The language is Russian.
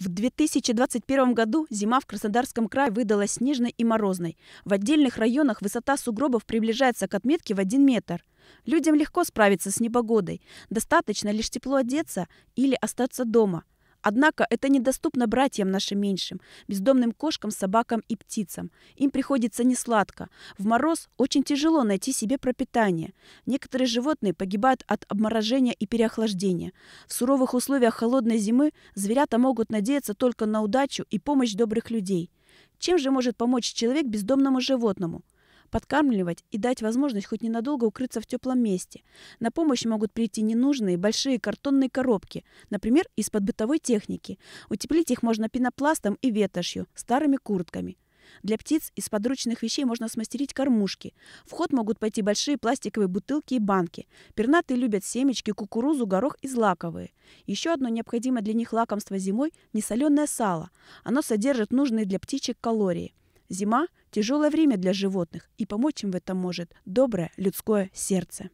В 2021 году зима в Краснодарском крае выдалась снежной и морозной. В отдельных районах высота сугробов приближается к отметке в 1 метр. Людям легко справиться с непогодой. Достаточно лишь тепло одеться или остаться дома. Однако это недоступно братьям нашим меньшим, бездомным кошкам, собакам и птицам. Им приходится несладко. В мороз очень тяжело найти себе пропитание. Некоторые животные погибают от обморожения и переохлаждения. В суровых условиях холодной зимы зверята могут надеяться только на удачу и помощь добрых людей. Чем же может помочь человек бездомному животному? подкармливать и дать возможность хоть ненадолго укрыться в теплом месте. На помощь могут прийти ненужные большие картонные коробки, например, из-под бытовой техники. Утеплить их можно пенопластом и ветошью, старыми куртками. Для птиц из подручных вещей можно смастерить кормушки. В ход могут пойти большие пластиковые бутылки и банки. Пернатые любят семечки, кукурузу, горох и злаковые. Еще одно необходимое для них лакомство зимой – несоленое сало. Оно содержит нужные для птичек калории. Зима – тяжелое время для животных, и помочь им в этом может доброе людское сердце.